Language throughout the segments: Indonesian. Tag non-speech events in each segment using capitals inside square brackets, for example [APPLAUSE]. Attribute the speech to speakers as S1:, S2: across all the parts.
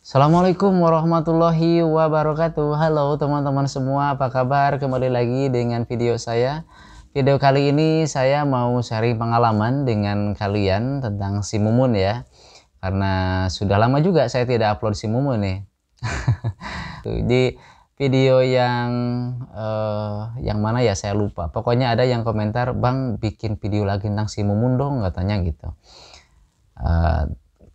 S1: Assalamualaikum warahmatullahi wabarakatuh. Halo teman-teman semua, apa kabar? Kembali lagi dengan video saya. Video kali ini saya mau sharing pengalaman dengan kalian tentang si Mumun ya. Karena sudah lama juga saya tidak upload si Mumun nih. [LAUGHS] Jadi video yang uh, yang mana ya saya lupa. Pokoknya ada yang komentar, "Bang, bikin video lagi tentang si Mumun dong," katanya gitu. Uh,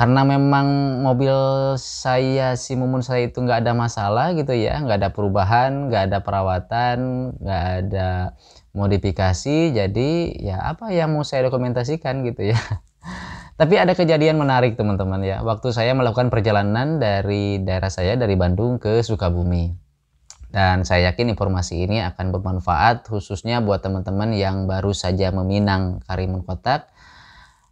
S1: karena memang mobil saya si mumun saya itu nggak ada masalah gitu ya nggak ada perubahan nggak ada perawatan nggak ada modifikasi jadi ya apa yang mau saya dokumentasikan gitu ya [LAUGHS] tapi ada kejadian menarik teman-teman ya waktu saya melakukan perjalanan dari daerah saya dari Bandung ke Sukabumi dan saya yakin informasi ini akan bermanfaat khususnya buat teman-teman yang baru saja meminang Karimun Kotak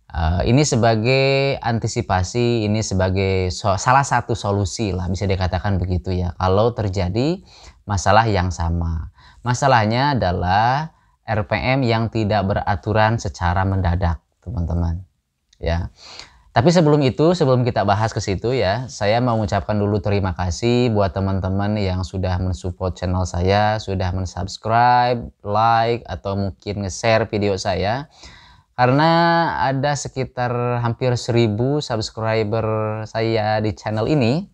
S1: Eh, ini sebagai antisipasi, ini sebagai so salah satu solusi lah bisa dikatakan begitu ya. Kalau terjadi masalah yang sama, masalahnya adalah RPM yang tidak beraturan secara mendadak, teman-teman. Ya. Tapi sebelum itu, sebelum kita bahas ke situ ya, saya mau mengucapkan dulu terima kasih buat teman-teman yang sudah mensupport channel saya, sudah mensubscribe, like, atau mungkin nge-share video saya karena ada sekitar hampir 1000 subscriber saya di channel ini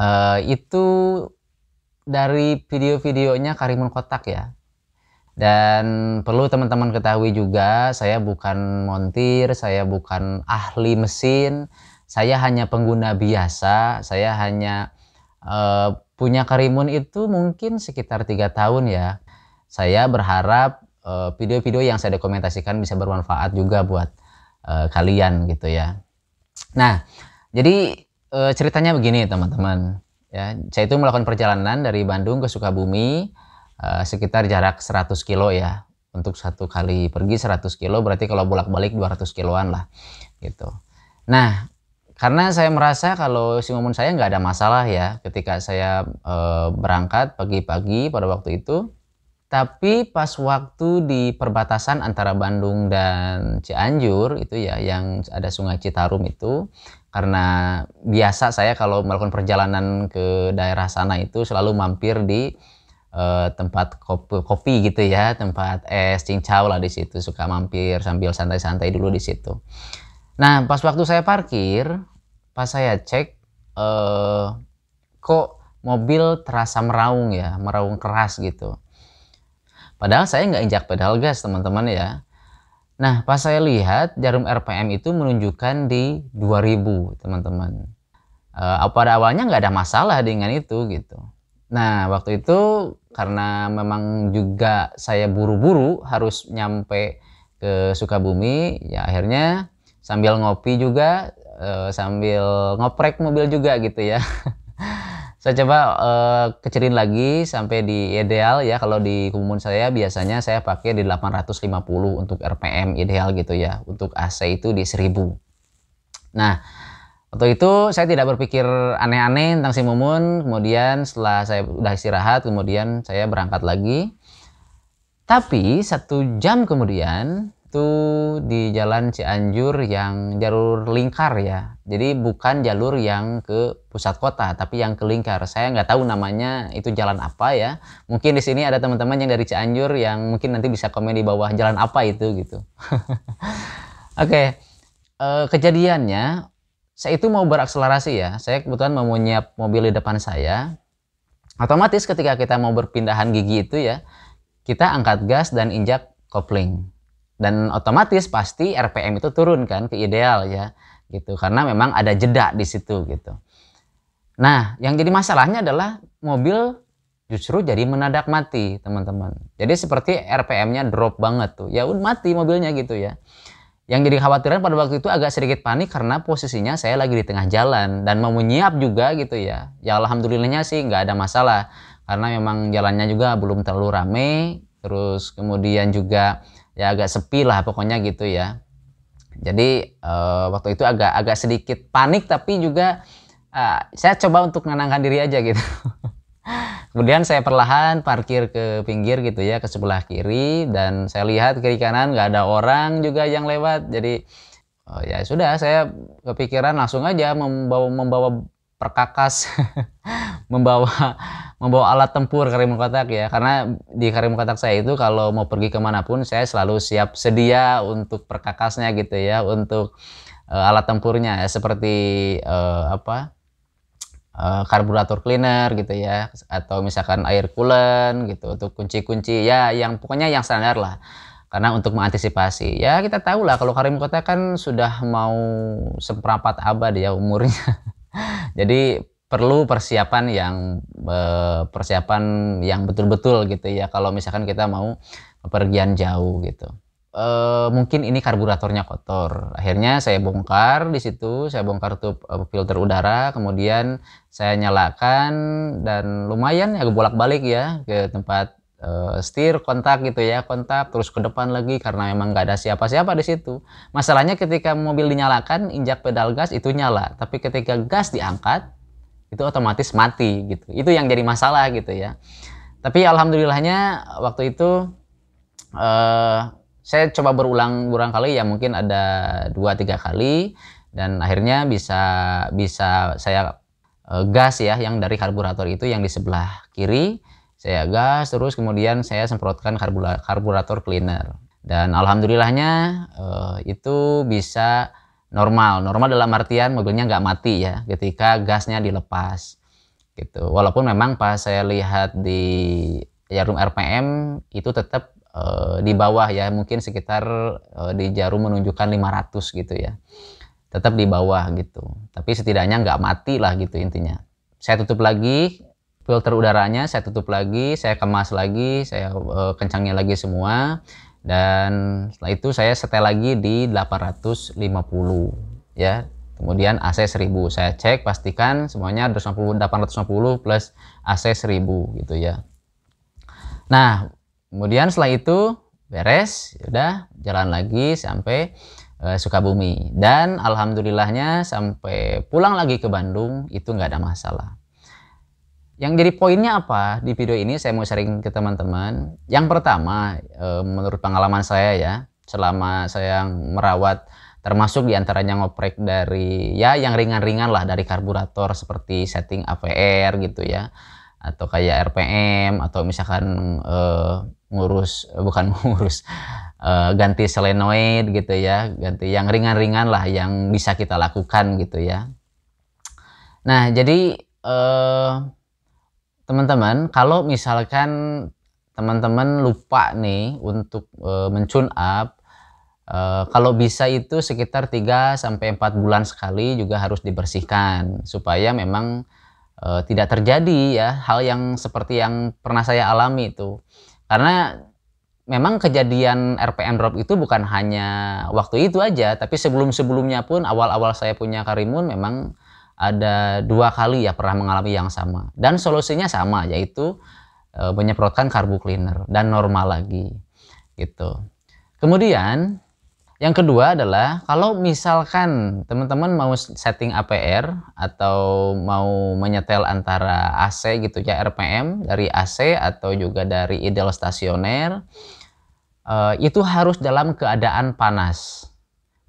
S1: uh, itu dari video-videonya Karimun Kotak ya dan perlu teman-teman ketahui juga saya bukan montir saya bukan ahli mesin saya hanya pengguna biasa saya hanya uh, punya Karimun itu mungkin sekitar tiga tahun ya saya berharap Eh, video-video yang saya dokumentasikan bisa bermanfaat juga buat uh, kalian gitu ya. Nah, jadi uh, ceritanya begini teman-teman. Ya, saya itu melakukan perjalanan dari Bandung ke Sukabumi uh, sekitar jarak 100 kilo ya. Untuk satu kali pergi 100 kilo berarti kalau bolak-balik 200 kiloan lah gitu. Nah, karena saya merasa kalau si momen saya nggak ada masalah ya ketika saya e, berangkat pagi-pagi pada waktu itu tapi pas waktu di perbatasan antara Bandung dan Cianjur itu ya yang ada Sungai Citarum itu karena biasa saya kalau melakukan perjalanan ke daerah sana itu selalu mampir di eh, tempat kopi, kopi gitu ya, tempat es cincau lah di situ suka mampir sambil santai-santai dulu di situ. Nah, pas waktu saya parkir, pas saya cek eh kok mobil terasa meraung ya, meraung keras gitu Padahal saya nggak injak pedal gas teman-teman ya. Nah pas saya lihat jarum RPM itu menunjukkan di 2000 teman-teman. E, pada awalnya nggak ada masalah dengan itu gitu. Nah waktu itu karena memang juga saya buru-buru harus nyampe ke Sukabumi ya akhirnya sambil ngopi juga e, sambil ngoprek mobil juga gitu ya [LAUGHS] saya coba uh, kecilin lagi sampai di ideal ya kalau di kumun saya biasanya saya pakai di 850 untuk RPM ideal gitu ya untuk AC itu di 1000 nah untuk itu saya tidak berpikir aneh-aneh tentang si mumun kemudian setelah saya udah istirahat kemudian saya berangkat lagi tapi satu jam kemudian itu di Jalan Cianjur yang jalur lingkar ya. Jadi bukan jalur yang ke pusat kota, tapi yang ke lingkar. Saya nggak tahu namanya itu jalan apa ya. Mungkin di sini ada teman-teman yang dari Cianjur yang mungkin nanti bisa komen di bawah jalan apa itu gitu. [LAUGHS] Oke, okay. Eh, kejadiannya saya itu mau berakselerasi ya. Saya kebetulan mau nyiap mobil di depan saya. Otomatis ketika kita mau berpindahan gigi itu ya, kita angkat gas dan injak kopling dan otomatis pasti RPM itu turun kan ke ideal ya gitu karena memang ada jeda di situ gitu. Nah, yang jadi masalahnya adalah mobil justru jadi menadak mati, teman-teman. Jadi seperti RPM-nya drop banget tuh. Ya udah mati mobilnya gitu ya. Yang jadi khawatiran pada waktu itu agak sedikit panik karena posisinya saya lagi di tengah jalan dan mau menyiap juga gitu ya. Ya alhamdulillahnya sih nggak ada masalah karena memang jalannya juga belum terlalu rame. Terus kemudian juga ya agak sepi lah pokoknya gitu ya jadi uh, waktu itu agak agak sedikit panik tapi juga uh, saya coba untuk menenangkan diri aja gitu [LAUGHS] kemudian saya perlahan parkir ke pinggir gitu ya ke sebelah kiri dan saya lihat kiri kanan nggak ada orang juga yang lewat jadi uh, ya sudah saya kepikiran langsung aja membawa membawa perkakas [LAUGHS] membawa [LAUGHS] membawa alat tempur Karim Kotak ya karena di Karim Kotak saya itu kalau mau pergi kemanapun saya selalu siap sedia untuk perkakasnya gitu ya untuk uh, alat tempurnya ya seperti uh, apa uh, karburator cleaner gitu ya atau misalkan air coolant gitu untuk kunci-kunci ya yang pokoknya yang standar lah karena untuk mengantisipasi ya kita tahu lah kalau Karim Kota kan sudah mau seperempat abad ya umurnya [LAUGHS] jadi perlu persiapan yang eh, persiapan yang betul-betul gitu ya kalau misalkan kita mau pergian jauh gitu e, mungkin ini karburatornya kotor akhirnya saya bongkar di situ saya bongkar tuh eh, filter udara kemudian saya nyalakan dan lumayan ya bolak-balik ya ke tempat e, setir kontak gitu ya kontak terus ke depan lagi karena memang nggak ada siapa-siapa di situ masalahnya ketika mobil dinyalakan injak pedal gas itu nyala tapi ketika gas diangkat itu otomatis mati gitu. Itu yang jadi masalah gitu ya. Tapi alhamdulillahnya waktu itu uh, saya coba berulang berulang kali ya mungkin ada dua tiga kali dan akhirnya bisa bisa saya uh, gas ya yang dari karburator itu yang di sebelah kiri saya gas terus kemudian saya semprotkan karburator cleaner dan alhamdulillahnya uh, itu bisa normal. Normal dalam artian mobilnya nggak mati ya ketika gasnya dilepas gitu. Walaupun memang pas saya lihat di jarum RPM itu tetap e, di bawah ya mungkin sekitar e, di jarum menunjukkan 500 gitu ya tetap di bawah gitu. Tapi setidaknya nggak mati lah gitu intinya. Saya tutup lagi filter udaranya, saya tutup lagi, saya kemas lagi, saya e, eh, kencangnya lagi semua dan setelah itu saya setel lagi di 850 ya kemudian AC 1000 saya cek pastikan semuanya 850 plus AC 1000 gitu ya nah kemudian setelah itu beres ya udah jalan lagi sampai uh, Sukabumi dan alhamdulillahnya sampai pulang lagi ke Bandung itu nggak ada masalah yang jadi poinnya apa di video ini saya mau sharing ke teman-teman. Yang pertama, eh, menurut pengalaman saya ya, selama saya merawat termasuk diantaranya ngoprek dari ya yang ringan-ringan lah dari karburator seperti setting AVR gitu ya atau kayak RPM atau misalkan uh, ngurus eh, bukan [LAUGHS] ngurus uh, ganti selenoid gitu ya ganti yang ringan-ringan lah yang bisa kita lakukan gitu ya nah jadi uh, teman-teman kalau misalkan teman-teman lupa nih untuk e, eh, mencun up e, kalau bisa itu sekitar 3 sampai 4 bulan sekali juga harus dibersihkan supaya memang e, tidak terjadi ya hal yang seperti yang pernah saya alami itu. Karena memang kejadian RPM drop itu bukan hanya waktu itu aja tapi sebelum-sebelumnya pun awal-awal saya punya karimun memang ada dua kali ya pernah mengalami yang sama dan solusinya sama yaitu e, menyemprotkan karbu cleaner dan normal lagi gitu. Kemudian yang kedua adalah kalau misalkan teman-teman mau setting APR atau mau menyetel antara AC gitu ya RPM dari AC atau juga dari ideal stasioner e, itu harus dalam keadaan panas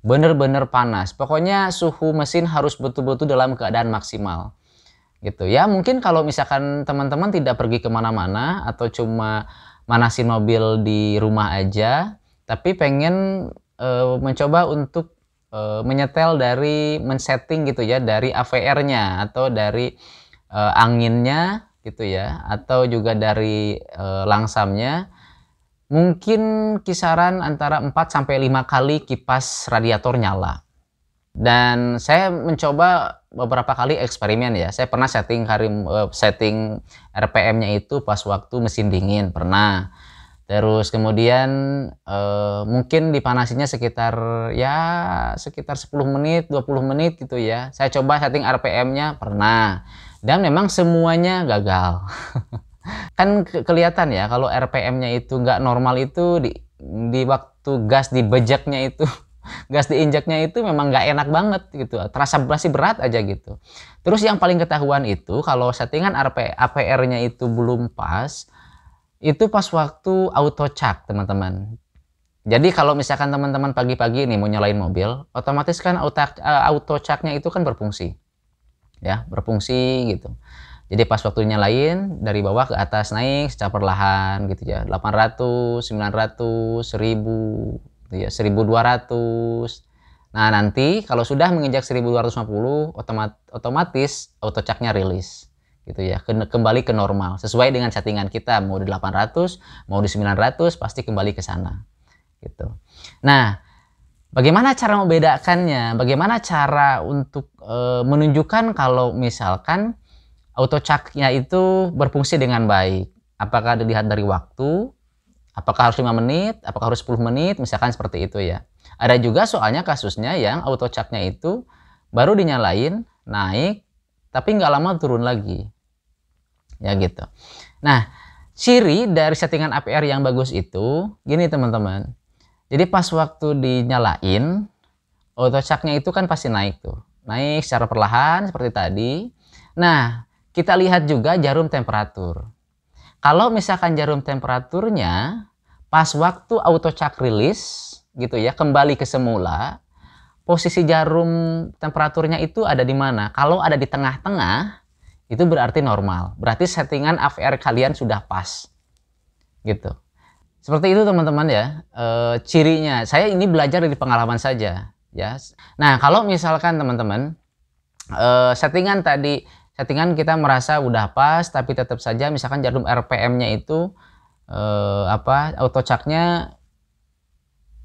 S1: bener-bener panas. Pokoknya suhu mesin harus betul-betul dalam keadaan maksimal. Gitu ya, mungkin kalau misalkan teman-teman tidak pergi kemana-mana atau cuma manasin mobil di rumah aja, tapi pengen e, mencoba untuk e, menyetel dari men-setting gitu ya, dari AVR-nya atau dari e, anginnya gitu ya, atau juga dari e, langsamnya mungkin kisaran antara 4 sampai 5 kali kipas radiator nyala. Dan saya mencoba beberapa kali eksperimen ya. Saya pernah setting hari eh, setting RPM-nya itu pas waktu mesin dingin, pernah. Terus kemudian eh, mungkin dipanasinya sekitar ya sekitar 10 menit, 20 menit gitu ya. Saya coba setting RPM-nya pernah. Dan memang semuanya gagal. [LAUGHS] kan ke kelihatan ya kalau RPM-nya itu nggak normal itu di, di waktu gas diinjaknya itu [LAUGHS] gas diinjaknya itu memang nggak enak banget gitu terasa berasi berat aja gitu terus yang paling ketahuan itu kalau settingan RP APR nya itu belum pas itu pas waktu auto check teman-teman jadi kalau misalkan teman-teman pagi-pagi ini mau nyalain mobil otomatis kan eh, auto, auto caknya itu kan berfungsi ya berfungsi gitu jadi pas waktunya lain dari bawah ke atas naik secara perlahan gitu ya. 800, 900, 1000, gitu ya, 1200. Nah, nanti kalau sudah menginjak 1250 otomat otomatis autocaknya rilis gitu ya. kembali ke normal sesuai dengan settingan kita mau di 800, mau di 900 pasti kembali ke sana. Gitu. Nah, Bagaimana cara membedakannya? Bagaimana cara untuk e, menunjukkan kalau misalkan Auto charge-nya itu berfungsi dengan baik. Apakah dilihat dari waktu, apakah harus 5 menit, apakah harus 10 menit, misalkan seperti itu ya. Ada juga soalnya kasusnya yang auto charge-nya itu baru dinyalain, naik, tapi nggak lama turun lagi. Ya gitu. Nah, ciri dari settingan APR yang bagus itu, gini teman-teman. Jadi pas waktu dinyalain, auto charge-nya itu kan pasti naik tuh. Naik secara perlahan seperti tadi. Nah, kita lihat juga jarum temperatur. Kalau misalkan jarum temperaturnya pas waktu autocak rilis gitu ya kembali ke semula, posisi jarum temperaturnya itu ada di mana? Kalau ada di tengah-tengah itu berarti normal. Berarti settingan AVR kalian sudah pas. Gitu. Seperti itu teman-teman ya e, cirinya. Saya ini belajar dari pengalaman saja ya. Nah kalau misalkan teman-teman e, settingan tadi settingan kita merasa udah pas tapi tetap saja misalkan jarum RPM-nya itu eh, apa charge-nya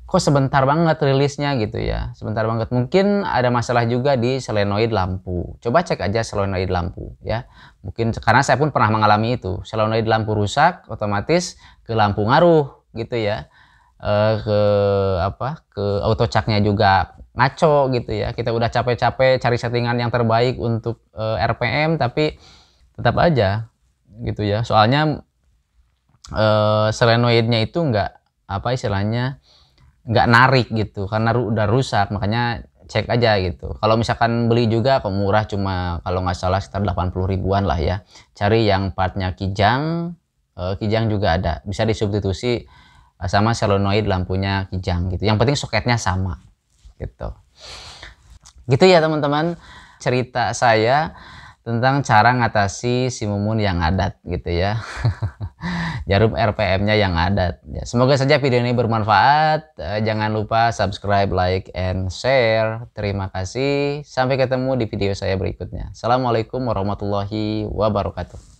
S1: kok sebentar banget rilisnya gitu ya sebentar banget mungkin ada masalah juga di solenoid lampu coba cek aja solenoid lampu ya mungkin karena saya pun pernah mengalami itu solenoid lampu rusak otomatis ke lampu ngaruh gitu ya eh, ke apa ke auto caknya juga ngaco gitu ya. Kita udah capek-capek cari settingan yang terbaik untuk uh, eh, RPM tapi tetap aja gitu ya. Soalnya uh, eh, solenoidnya itu enggak apa istilahnya nggak narik gitu karena udah rusak makanya cek aja gitu kalau misalkan beli juga kok cuma kalau nggak salah sekitar 80 ribuan lah ya cari yang partnya kijang eh, kijang juga ada bisa disubstitusi sama solenoid lampunya kijang gitu yang penting soketnya sama gitu gitu ya teman-teman cerita saya tentang cara ngatasi si mumun yang adat gitu ya [LAUGHS] jarum RPM-nya yang adat ya. semoga saja video ini bermanfaat eh, jangan lupa subscribe like and share terima kasih sampai ketemu di video saya berikutnya assalamualaikum warahmatullahi wabarakatuh